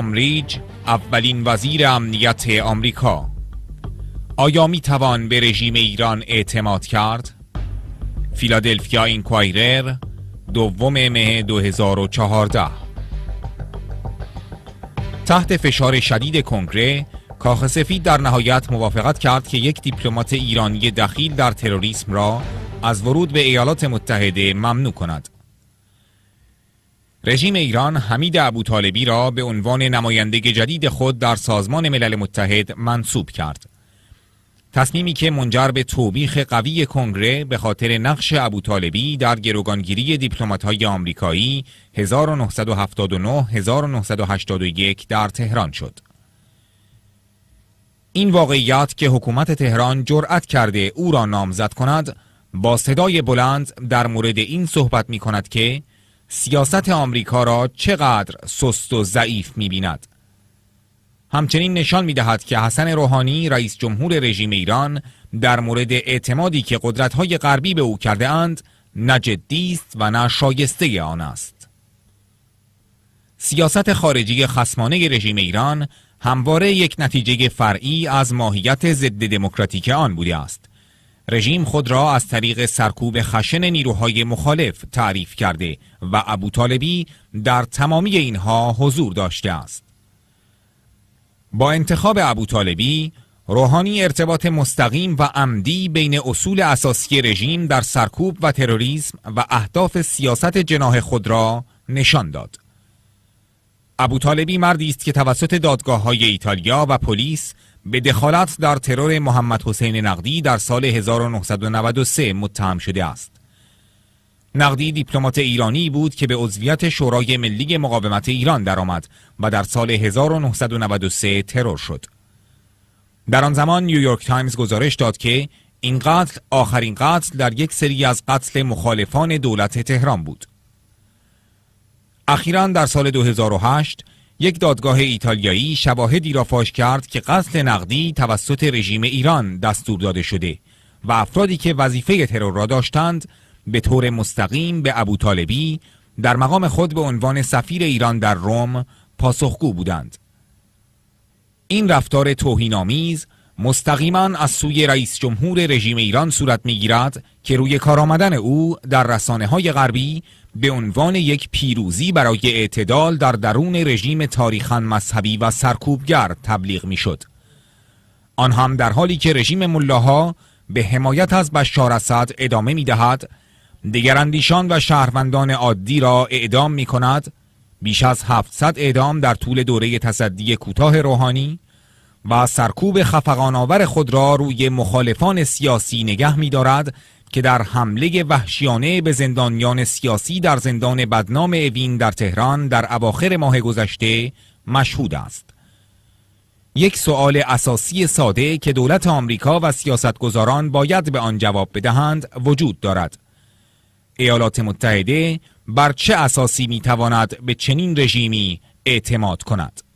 ریج اولین وزیر امنیت آمریکا آیا می توان به رژیم ایران اعتماد کرد؟ فیلادلفیا اینکوایرر دوم مه 2014 تحت فشار شدید کنگره کاخ سفید در نهایت موافقت کرد که یک دیپلمات ایرانی دخیل در تروریسم را از ورود به ایالات متحده ممنوع کند رژیم ایران حمید ابوطالبی را به عنوان نماینده جدید خود در سازمان ملل متحد منصوب کرد. تصمیمی که منجر به توبیخ قوی کنگره به خاطر نقش ابوطالبی در گروگانگیری دیپلمات‌های آمریکایی 1979 1981 در تهران شد. این واقعیت که حکومت تهران جرأت کرده او را نامزد کند با صدای بلند در مورد این صحبت می کند که سیاست آمریکا را چقدر سست و ضعیف می‌بیند. همچنین نشان می‌دهد که حسن روحانی رئیس جمهور رژیم ایران در مورد اعتمادی که قدرت‌های غربی به او کرده اند نه جدی است و نه شایسته آن است. سیاست خارجی خسمانه رژیم ایران همواره یک نتیجه فرعی از ماهیت ضد دموکراتیک آن بوده است. رژیم خود را از طریق سرکوب خشن نیروهای مخالف تعریف کرده و ابو طالبی در تمامی اینها حضور داشته است. با انتخاب ابو طالبی، روحانی ارتباط مستقیم و عمدی بین اصول اساسی رژیم در سرکوب و تروریسم و اهداف سیاست جناه خود را نشان داد. ابو طالبی مردی است که توسط دادگاه های ایتالیا و پلیس به دخالت در ترور محمد حسین نقدی در سال 1993 متهم شده است. نقدی دیپلمات ایرانی بود که به عضویت شورای ملی مقاومت ایران درآمد و در سال 1993 ترور شد. در آن زمان نیویورک تایمز گزارش داد که این قتل آخرین قتل در یک سری از قتل مخالفان دولت تهران بود. اخیرا در سال 2008 یک دادگاه ایتالیایی شواهدی را فاش کرد که قصد نقدی توسط رژیم ایران دستور داده شده و افرادی که وظیفه ترور را داشتند به طور مستقیم به ابو طالبی در مقام خود به عنوان سفیر ایران در روم پاسخگو بودند این رفتار توهینآمیز مستقیما از سوی رئیس جمهور رژیم ایران صورت میگیرد که روی کار آمدن او در رسانه های غربی به عنوان یک پیروزی برای اعتدال در درون رژیم تاریخان مذهبی و سرکوبگر تبلیغ میشد. آن هم در حالی که رژیم ملاها به حمایت از بشار اسد ادامه می دهد دیگراندیشان و شهروندان عادی را اعدام می کند بیش از 700 اعدام در طول دوره تصدی کوتاه روحانی و سرکوب خفقانآور خود را روی مخالفان سیاسی نگه می دارد که در حمله وحشیانه به زندانیان سیاسی در زندان بدنام اوین در تهران در اواخر ماه گذشته مشهود است. یک سوال اساسی ساده که دولت آمریکا و سیاستگزاران باید به آن جواب بدهند وجود دارد. ایالات متحده بر چه اساسی می تواند به چنین رژیمی اعتماد کند؟